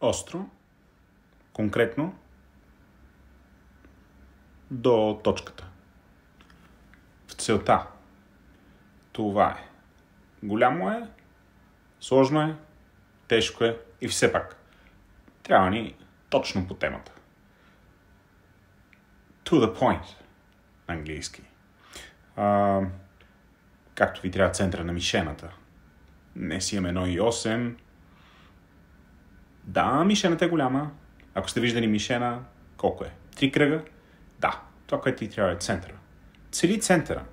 остро, конкретно, до точката. В целта. Това е. Голямо е, сложно е, тежко е и все пак. Трябва ни точно по темата. To the point на английски. А, както ви трябва центъра на мишената. не си имаме 1,8, да, мишената е голяма. Ако сте виждали мишена, колко е? Три кръга? Да. Това, което ти трябва е центъра. Цели центъра.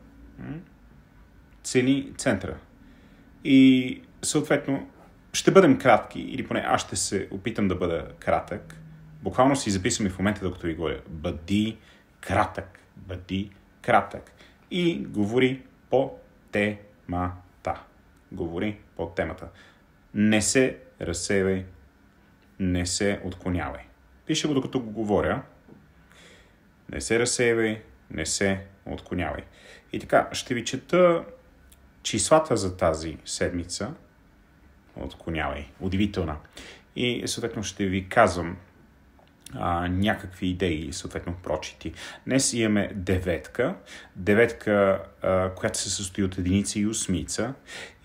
Цели центъра. И съответно, ще бъдем кратки, или поне аз ще се опитам да бъда кратък. Буквално си записвам и в момента, докато ви говоря. Бъди кратък. Бъди кратък. И говори по темата. Говори по темата. Не се разсевай не се отклонявай. Пише го докато го говоря. Не се разсеявай, не се отклонявай. И така, ще ви чета числата за тази седмица. Отклонявай. Удивителна. И съответно ще ви казвам а, някакви идеи, съответно прочити. Днес имаме деветка, деветка, а, която се състои от единица и осмица.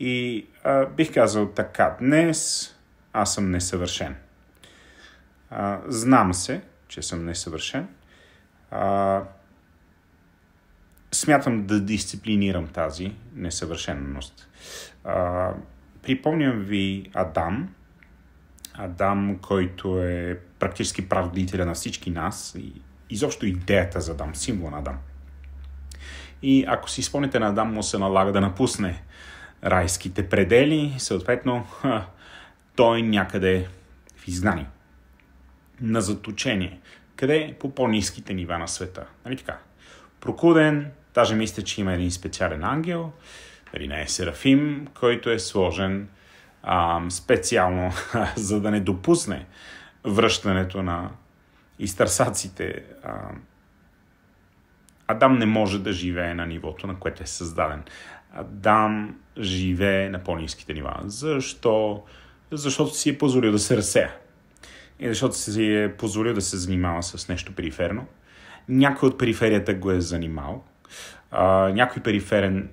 И а, бих казал така, днес аз съм несъвършен. А, знам се, че съм несъвършен. А, смятам да дисциплинирам тази несъвършенност. А, припомням ви Адам, Адам, който е практически правдителя на всички нас и изобщо идеята за Адам, символ на Адам. И ако си спомните на Адам, му се налага да напусне райските предели, съответно той някъде в изгнание на заточение. Къде? Е по по-низките нива на света. Нали така? Прокуден, даже мисля, че има един специален ангел, нали не е Серафим, който е сложен а, специално, за да не допусне връщането на изтърсаците. А, Адам не може да живее на нивото, на което е създаден. Адам живее на по-низките нива. Защо? Защото си е позволил да се разсея и защото си е позволил да се занимава с нещо периферно. Някой от периферията го е занимал. А, някой периферен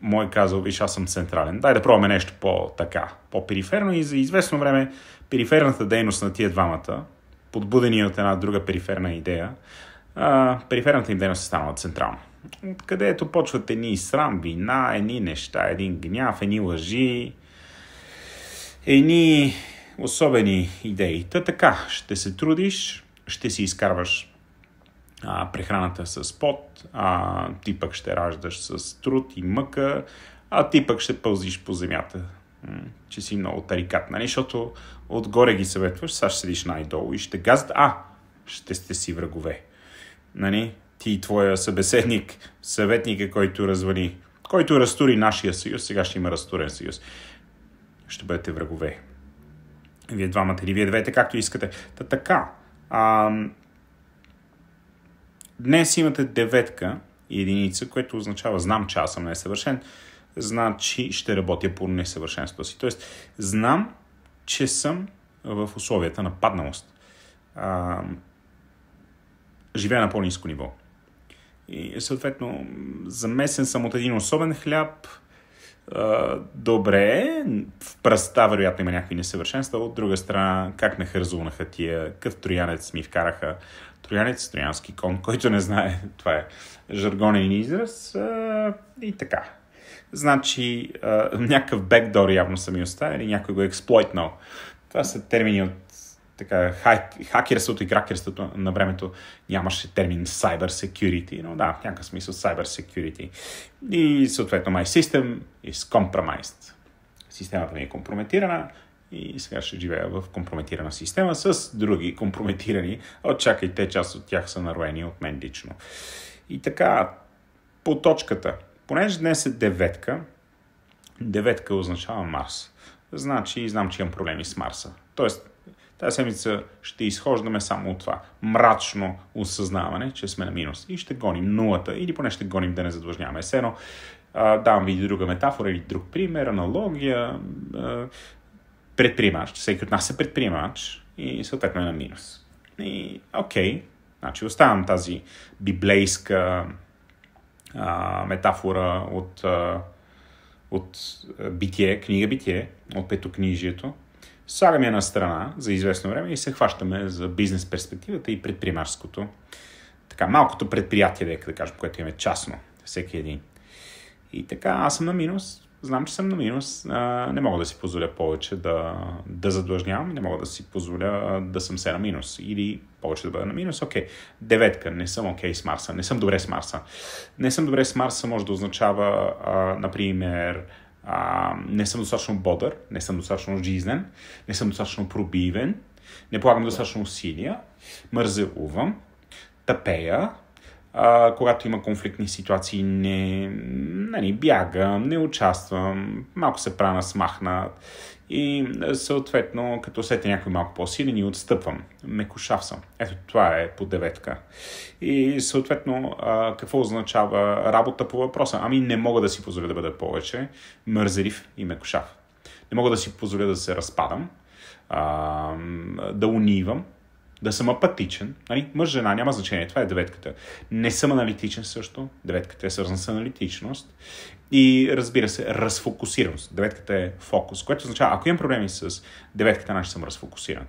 му е казал, виж, аз съм централен. Дай да пробваме нещо по-така, по-периферно. И за известно време периферната дейност на тия двамата, подбудени от една друга периферна идея, а, периферната им дейност е станала централна. Където почват едни срам, вина, едни неща, един гняв, едни лъжи, едни особени идеи. Та така, ще се трудиш, ще си изкарваш а, прехраната с пот, а ти пък ще раждаш с труд и мъка, а ти пък ще пълзиш по земята. че си много тарикат, нали? Защото отгоре ги съветваш, сега ще седиш най-долу и ще газда, а, ще сте си врагове. Нали? Ти и твоя събеседник, съветника, който развали, който разтури нашия съюз, сега ще има разтурен съюз. Ще бъдете врагове. Вие двамата или вие двете, както искате. Та така. А, днес имате деветка единица, което означава, знам, че аз съм несъвършен, значи ще работя по несъвършенството си. Тоест, знам, че съм в условията на падналост. А, живея на по-низко ниво. И съответно, замесен съм от един особен хляб, добре, в пръста вероятно има някакви несъвършенства, от друга страна, как ме харзунаха тия, къв троянец ми вкараха. Троянец, троянски кон, който не знае, това е жаргонен израз а, и така. Значи, а, някакъв бекдор явно са ми оставили, някой го е експлойтнал. Това са термини от така, хак, хакерството и кракерството на времето нямаше термин cyber security, но да, в някакъв смисъл cyber security. И съответно my system is compromised. Системата ми е компрометирана и сега ще живея в компрометирана система с други компрометирани. Очакайте, част от тях са нароени от мен лично. И така, по точката. Понеже днес е деветка, деветка означава Марс. Значи знам, че имам проблеми с Марса. Тоест, Тая седмица ще изхождаме само от това мрачно осъзнаване, че сме на минус и ще гоним нулата или поне ще гоним да не задлъжняваме. сено. давам ви друга метафора или друг пример, аналогия. Предприемач, всеки от нас е предприемач и съответно е на минус. И окей, okay, значи оставям тази библейска а, метафора от, а, от битие, книга битие, от петокнижието, слагаме на страна за известно време и се хващаме за бизнес перспективата и предприемарското. Така, малкото предприятие, да е, да кажем, което имаме частно, всеки един. И така, аз съм на минус, знам, че съм на минус, а, не мога да си позволя повече да, да задлъжнявам, не мога да си позволя да съм се на минус или повече да бъда на минус. Окей, okay. деветка, не съм окей okay с Марса, не съм добре с Марса. Не съм добре с Марса може да означава, а, например, а, не съм достатъчно бодър, не съм достатъчно жизнен, не съм достатъчно пробивен, не полагам достатъчно усилия, мързелувам, тъпея, а, когато има конфликтни ситуации, не, не нали, бягам, не участвам, малко се прана, смахна и е, съответно, като сете някой малко по-силен и отстъпвам. Мекошав съм. Ето това е по деветка. И съответно, какво означава работа по въпроса? Ами не мога да си позволя да бъда повече мързелив и мекошав. Не мога да си позволя да се разпадам, да унивам, да съм апатичен. Нали? Мъж, жена, няма значение. Това е деветката. Не съм аналитичен също. Деветката е свързана с аналитичност. И разбира се, разфокусираност. Деветката е фокус, което означава, ако имам проблеми с деветката, значи съм разфокусиран.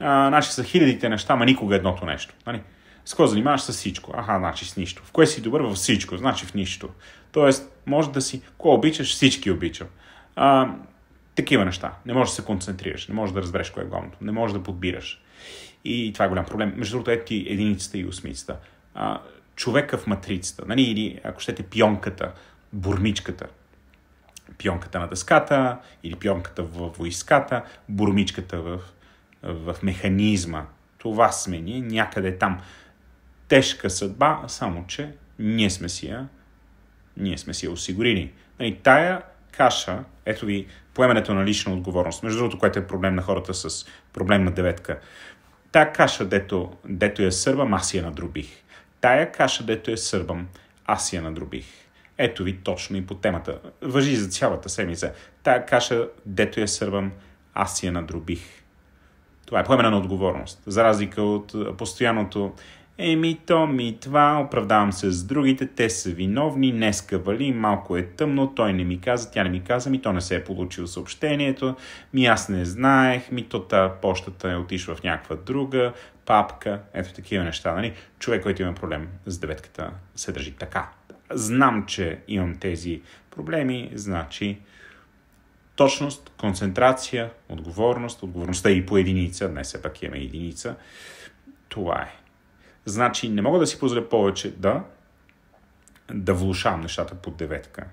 А, значи са хилядите неща, ама никога едното нещо. Нали? С кого занимаваш с всичко? Аха, значи с нищо. В кое си добър? Във всичко, значи в нищо. Тоест, може да си, кое обичаш, всички обичам. А, такива неща. Не можеш да се концентрираш, не можеш да разбереш кое е главното, не можеш да подбираш. И това е голям проблем. Между другото, ето ти единицата и осмицата. А, човека в матрицата, нали, или ако щете пионката, бурмичката. Пионката на дъската или пионката в войската, бурмичката в, в механизма. Това сме ние някъде там. Тежка съдба, само че ние сме си я, ние сме си я осигурили. И нали, тая каша, ето ви поемането на лична отговорност, между другото, което е проблем на хората с проблем на деветка. Тая каша, дето, дето я сърбам, аз я надробих. Тая каша, дето я сърбам, аз я надробих. Ето ви точно и по темата. Въжи за цялата седмица. Та каша, дето я сървам, аз си я надробих. Това е поемена на отговорност. За разлика от постоянното Еми, то ми това, оправдавам се с другите, те са виновни, днеска вали, малко е тъмно, той не ми каза, тя не ми каза, ми то не се е получил съобщението, ми аз не знаех, ми то та почтата е отишла в някаква друга папка, ето такива неща, нали? Човек, който има проблем с деветката, се държи така знам, че имам тези проблеми, значи точност, концентрация, отговорност, отговорността и по единица, днес все пак имаме единица, това е. Значи не мога да си позволя повече да да влушавам нещата под деветка.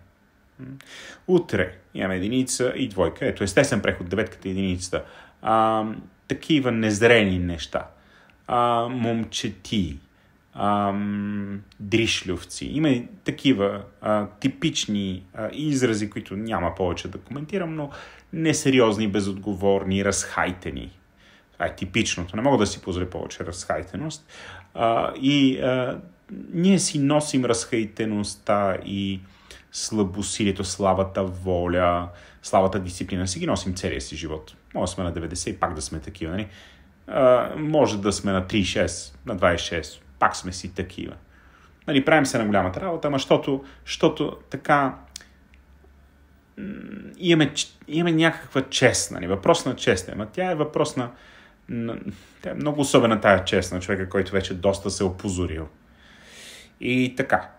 Утре имаме единица и двойка. Ето, естествен преход, деветката и единицата. А, такива незрени неща. А, момчети, ам, дришлювци. Има и такива а, типични а, изрази, които няма повече да коментирам, но несериозни, безотговорни, разхайтени. Това е типичното. Не мога да си позволя повече разхайтеност. А, и а, ние си носим разхайтеността и слабосилието, слабата воля, слабата дисциплина. Си ги носим целия си живот. Може да сме на 90 и пак да сме такива, нали? А, може да сме на 36, на 26, пак сме си такива. Нали, правим се на голямата работа, ама защото, защото така имаме, имаме някаква чест, нали, въпрос на чест. Ама тя е въпрос на, на... Тя е много особена тая чест на човека, който вече доста се е опозорил. И така,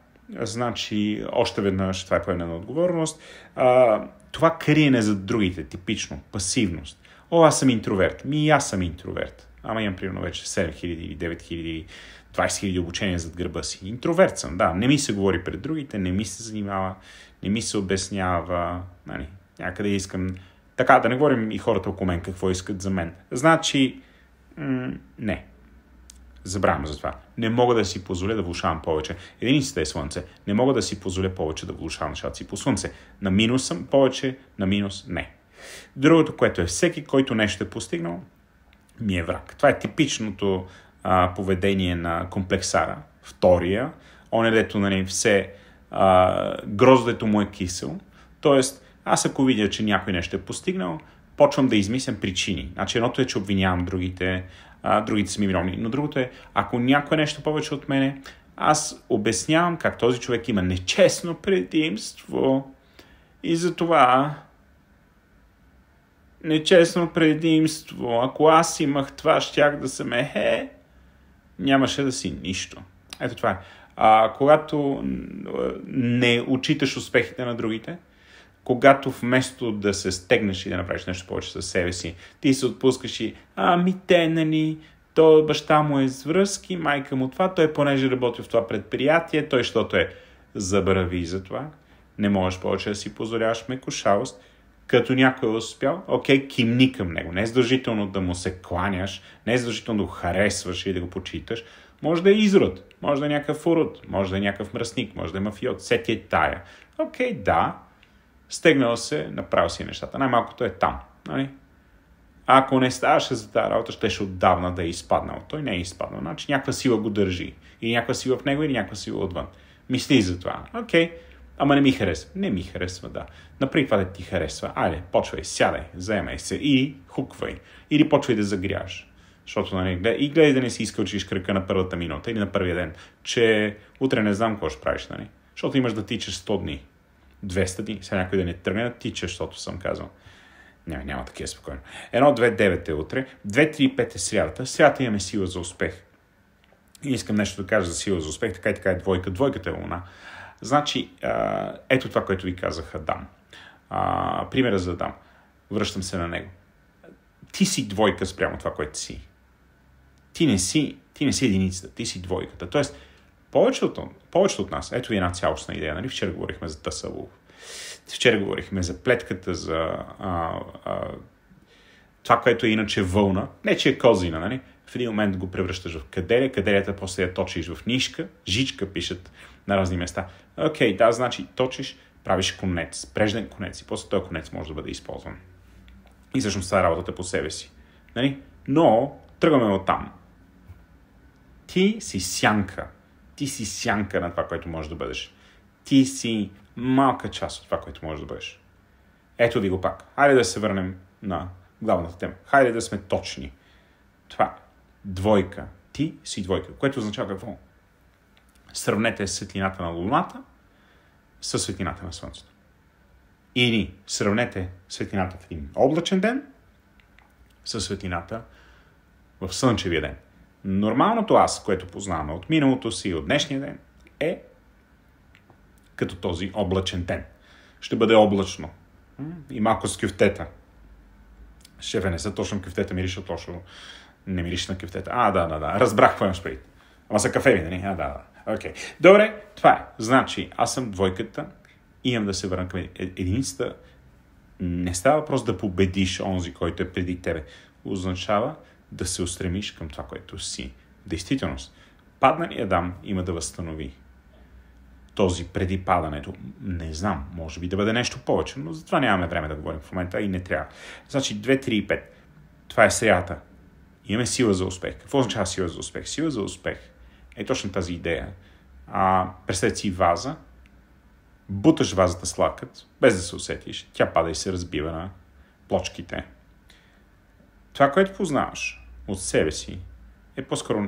Значи, още веднъж, това е поемена отговорност. А, това криене за другите, типично, пасивност. О, аз съм интроверт. Ми, аз съм интроверт. Ама имам примерно вече 7000 или 9000 20 000 обучения зад гърба си. Интроверт съм, да. Не ми се говори пред другите, не ми се занимава, не ми се обяснява. Нали, някъде искам... Така, да не говорим и хората около мен какво искат за мен. Значи, м- не. Забравям за това. Не мога да си позволя да влушавам повече. Единицата е слънце. Не мога да си позволя повече да влушавам нещата си по слънце. На минус съм повече, на минус не. Другото, което е всеки, който нещо е постигнал, ми е враг. Това е типичното а, поведение на комплексара. Втория, он е дето нали, все а, гроздето му е кисел. Тоест, аз ако видя, че някой нещо е постигнал, почвам да измислям причини. Значи едното е, че обвинявам другите, а, другите са ми виновни. Но другото е, ако някой е нещо повече от мене, аз обяснявам как този човек има нечестно предимство и затова нечестно предимство. Ако аз имах това, щях да съм ехе нямаше да си нищо. Ето това е. А, когато не учиташ успехите на другите, когато вместо да се стегнеш и да направиш нещо повече със себе си, ти се отпускаш и ами те, нали, то баща му е с връзки, майка му това, той понеже работи в това предприятие, той защото е забрави за това, не можеш повече да си позволяваш мекошалост, като някой е успял, окей, кимни към него. Не е задължително да му се кланяш, не е задължително да го харесваш и да го почиташ. Може да е изрод, може да е някакъв урод, може да е някакъв мръсник, може да е мафиот, сети е тая. Окей, да, стегнал се, направил си нещата. Най-малкото е там. Нали? ако не ставаше за тази работа, щеше отдавна да е изпаднал. Той не е изпаднал. Значи някаква сила го държи. И някаква сила в него, или някаква сила отвън. Мисли за това. Окей. Okay Ама не ми харесва. Не ми харесва, да. Направи това да ти харесва. Айде, почвай, сядай, заемай се и хуквай. Или почвай да загряваш. Защото, нали, и гледай да не си изкълчиш кръка на първата минута или на първия ден, че утре не знам какво ще правиш, нали? Защото имаш да тичаш 100 дни, 200 дни, сега някой да не тръгне да тича, защото съм казал. Няма, няма такива спокойно. Едно, две, девет е утре, две, три, пет е срядата. Срядата имаме сила за успех. И искам нещо да кажа за сила за успех, така и така е двойка. Двойката е луна. Значи, ето това, което ви казах Адам. примера за Адам. Връщам се на него. Ти си двойка спрямо това, което си. Ти не си, ти не си единицата, ти си двойката. Тоест, повечето, повечето от нас, ето ви една цялостна идея, нали? Вчера говорихме за Тасалов. Вчера говорихме за плетката, за а, а, това, което е иначе вълна. Не, че е козина, нали? в един момент го превръщаш в каделя, каделята после я точиш в нишка, жичка пишат на разни места. Окей, okay, да, значи точиш, правиш конец, прежден конец и после този конец може да бъде използван. И всъщност това е работата по себе си. Нали? Но тръгваме от там. Ти си сянка. Ти си сянка на това, което можеш да бъдеш. Ти си малка част от това, което можеш да бъдеш. Ето ви го пак. Хайде да се върнем на главната тема. Хайде да сме точни. Това двойка. Ти си двойка. Което означава какво? Сравнете светлината на Луната с светлината на Слънцето. Или сравнете светлината в един облачен ден с светлината в слънчевия ден. Нормалното аз, което познаваме от миналото си и от днешния ден, е като този облачен ден. Ще бъде облачно. И малко с кюфтета. Шефе, не са точно кюфтета, миришат точно не мириш на кафетета. А, да, да, да. Разбрах какво имаш преди. Ама са кафеви, нали? А, да, да. Окей. Okay. Добре, това е. Значи, аз съм двойката, имам да се върна към е-, единицата. Не става въпрос да победиш онзи, който е преди тебе. Означава да се устремиш към това, което си. Действителност. Паднали Адам има да възстанови този преди падането. Не знам, може би да бъде нещо повече, но за това нямаме време да говорим в момента и не трябва. Значи 2, 3 и 5. Това е сеята. Имаме сила за успех. Какво означава сила за успех? Сила за успех е точно тази идея. А, представете си ваза, буташ вазата с лакът, без да се усетиш, тя пада и се разбива на плочките. Това, което познаваш от себе си, е по-скоро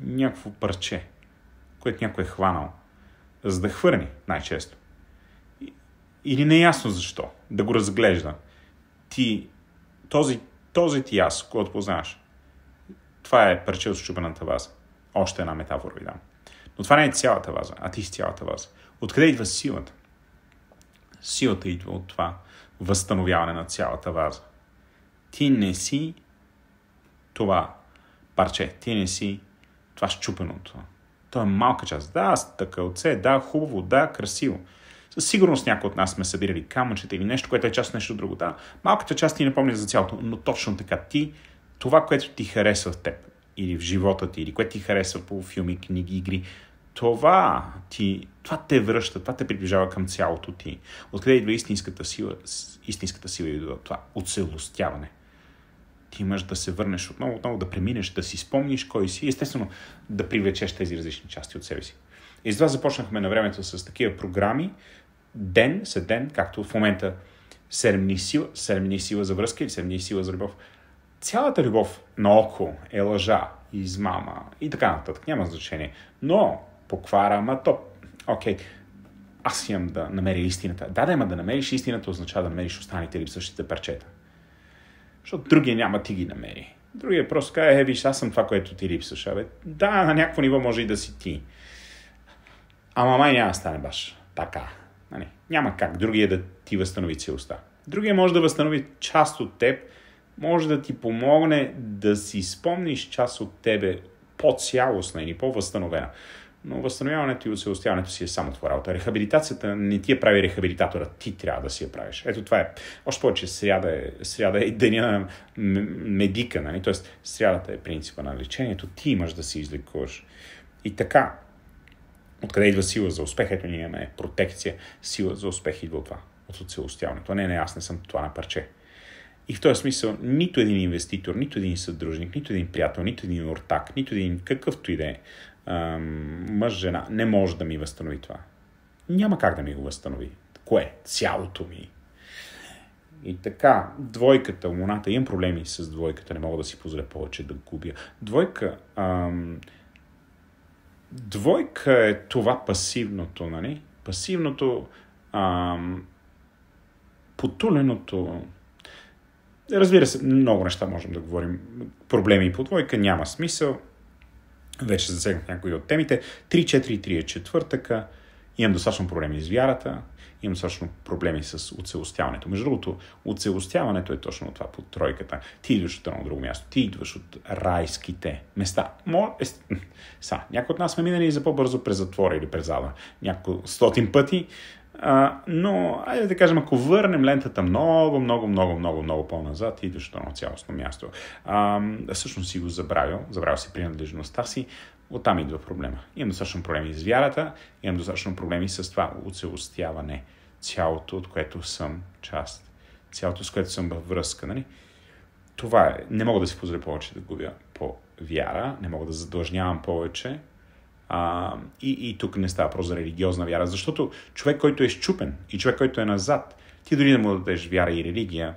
някакво парче, което някой е хванал, за да хвърни най-често. Или неясно защо, да го разглежда. Ти, този този ти аз, който познаваш. Това е парче от щупената ваза. Още една метафора ви дам. Но това не е цялата ваза, а ти си цялата ваза. Откъде идва силата? Силата идва от това възстановяване на цялата ваза. Ти не си това парче. Ти не си това щупеното. То е малка част. Да, стъкълце, да, хубаво, да, красиво. Със сигурност някои от нас сме събирали камъчета или нещо, което е част от нещо друго. Да, малката част ти напомня за цялото, но точно така ти, това, което ти харесва в теб или в живота ти, или което ти харесва по филми, книги, игри, това, ти, това те връща, това те приближава към цялото ти. Откъде идва истинската сила? Истинската сила идва това оцелостяване ти имаш да се върнеш отново, отново да преминеш, да си спомниш кой си, естествено да привлечеш тези различни части от себе си. И това започнахме на времето с такива програми, ден след ден, както в момента седемни сила, седемни сила за връзка или седемни сила за любов, цялата любов наоколо е лъжа, измама и така нататък. Няма значение. Но поквара, ма то, окей, okay. аз имам да намеря истината. Да, да, има да намериш истината, означава да намериш останалите същите парчета. Защото другия няма ти ги намери. Другия просто казва, е, виж, аз съм това, което ти липсваш. Абе, да, на някакво ниво може и да си ти. Ама май няма да стане баш така няма как другия е да ти възстанови целостта. Другия може да възстанови част от теб, може да ти помогне да си спомниш част от тебе по-цялостна или по-възстановена. Но възстановяването и усилостяването си е само твоя работа. Рехабилитацията не ти я прави рехабилитатора, ти трябва да си я правиш. Ето това е. Още повече сряда е, сряда е деня на медика, нали? т.е. срядата е принципа на лечението, ти имаш да си излекуваш. И така, Откъде идва сила за успех? Ето ние имаме протекция. Сила за успех идва от това, от социалостяването. Не, не, аз не съм това на парче. И в този смисъл нито един инвеститор, нито един съдружник, нито един приятел, нито един ортак, нито един какъвто и да е мъж, жена, не може да ми възстанови това. Няма как да ми го възстанови. Кое? Цялото ми. И така, двойката, луната, имам проблеми с двойката, не мога да си позволя повече да губя. Двойка, ам, Двойка е това пасивното, нали? Пасивното, ам, потуленото. Разбира се, много неща можем да говорим. Проблеми по двойка няма смисъл. Вече засегнах някои от темите. 3-4-3 е четвъртъка. Имам достатъчно проблеми с вярата имам също проблеми с оцелостяването. Между другото, оцелостяването е точно това под тройката. Ти идваш от едно друго място, ти идваш от райските места. Мо... Е... Са, някои от нас сме минали за по-бързо през затвора или през зала. Няколко стотин пъти, а, но, айде да кажем, ако върнем лентата много, много, много, много, много по-назад, идваш от едно цялостно място. А, всъщност си го забравил, забравил си принадлежността си, оттам идва проблема. Имам достатъчно проблеми с вярата, имам достатъчно проблеми с това оцелостяване цялото, от което съм част. Цялото, с което съм във връзка. Нали? Това е. Не мога да си позволя повече да губя по вяра, не мога да задължнявам повече. А, и, и тук не става просто за религиозна вяра, защото човек, който е щупен и човек, който е назад, ти дори да му дадеш вяра и религия,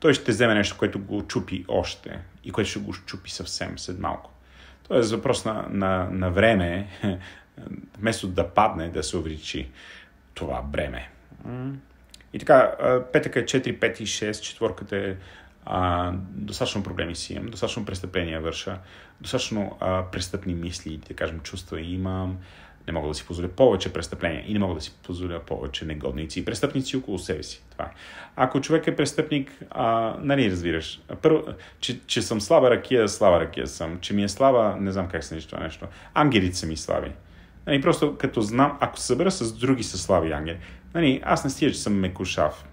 той ще вземе нещо, което го чупи още и което ще го чупи съвсем след малко. Тоест, въпрос на, на, на време, вместо да падне, да се увеличи това бреме. И така, петък е 4, 5 и 6, четворката е а, достатъчно проблеми си имам, достатъчно престъпления върша, достатъчно а, престъпни мисли, да кажем, чувства имам, не мога да си позволя повече престъпления и не мога да си позволя повече негодници и престъпници около себе си. Това е. Ако човек е престъпник, а, нали разбираш, първо, че, че съм слаба ракия, слаба ракия съм, че ми е слаба, не знам как се нарича това нещо, ангелите са ми слаби. Нали, просто като знам, ако се събера с други са слаби ангели, Нали, аз не стига, е, че съм мекошав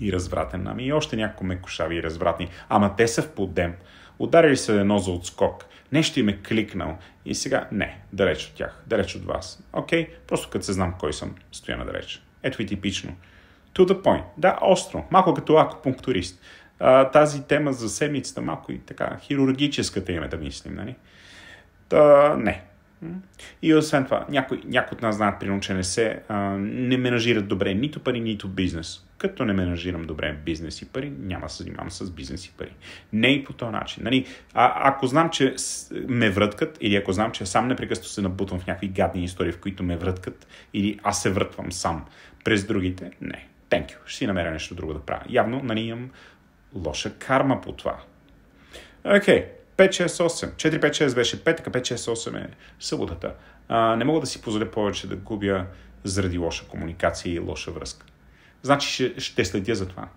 и развратен. Ами и още някои мекошави и развратни. Ама те са в подем. Ударили се едно за отскок. Нещо им е кликнал. И сега, не, далеч от тях, далеч от вас. Окей, okay? просто като се знам кой съм, стоя надалеч. Ето и типично. To the point. Да, остро. Малко като акупунктурист. А, тази тема за седмицата, малко и така, хирургическата имаме да мислим, нали? Та, не, и освен това, някои, някои от нас знаят, примерно, че не се, а, не менажират добре нито пари, нито бизнес. Като не менажирам добре бизнес и пари, няма да се занимавам с бизнес и пари. Не и по този начин. Нали? А, ако знам, че ме връткат, или ако знам, че сам непрекъснато се набутвам в някакви гадни истории, в които ме връткат, или аз се въртвам сам през другите, не. Thank you. Ще си намеря нещо друго да правя. Явно, нали, имам лоша карма по това. Окей. Okay. 5-6-8. 4-5-6 беше петъка, 5-6-8 е съботата. А, не мога да си позволя повече да губя заради лоша комуникация и лоша връзка. Значи ще, ще следя за това.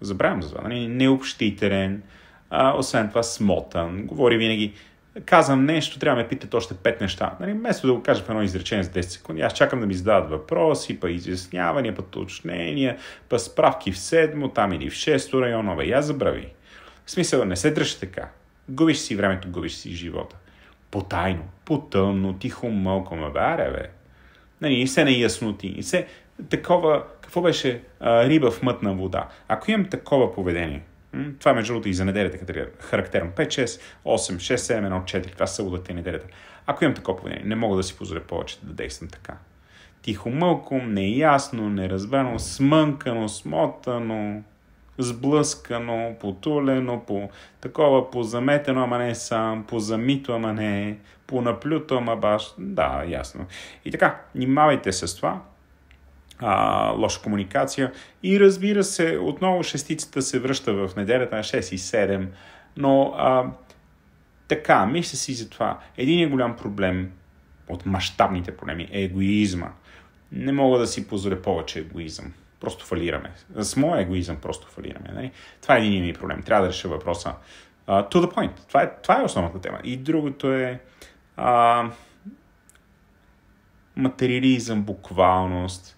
Забравям за това. Нали? Необщителен, а, освен това смотан, говори винаги. Казвам нещо, трябва да ме питат още пет неща. Нали? Место да го кажа в едно изречение за 10 секунди, аз чакам да ми зададат въпроси, па изяснявания, па уточнения, па справки в седмо, там или в шесто районове. Я забрави. В смисъл, не се дръж така. Губиш си времето, губиш си живота. Потайно, потъмно, тихо малко, ма баре, бе. Нали, и се неясноти, и се такова, какво беше а, риба в мътна вода. Ако имам такова поведение, това между другото и за неделята, като характерно 5, 6, 8, 6, 7, 1, 4, това са удата и неделята. Ако имам такова поведение, не мога да си позволя повече да действам така. Тихо мълко, неясно, неразбрано, смънкано, смотано, сблъскано, потулено, по такова, позаметено, ама не сам, позамито, ама не, понаплюто, ама баш, да, ясно. И така, внимавайте с това, а, лоша комуникация и разбира се, отново шестицата се връща в неделята на 6 и 7, но а, така, мисля си за това. Един е голям проблем от мащабните проблеми е егоизма. Не мога да си позволя повече егоизъм просто фалираме. С моя егоизъм просто фалираме. Нали? Това е един ми проблем. Трябва да реша въпроса. Uh, to the point. Това е, това е основната тема. И другото е uh, материализъм, буквалност.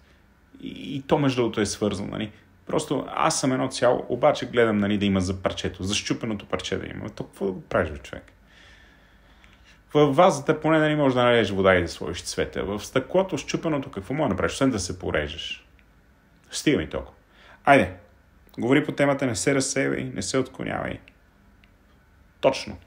И, и то, между другото, е свързано. Нали? Просто аз съм едно цяло, обаче гледам нали, да има за парчето, за щупеното парче да има. То какво да го правиш, човек? В вазата поне нали, да не можеш да нарежеш вода и да сложиш цвета. В стъклото, щупеното, какво може да направиш, освен да се порежеш? Стига ми толкова. Айде, говори по темата, не се разсейвай, не се отклонявай. Точно.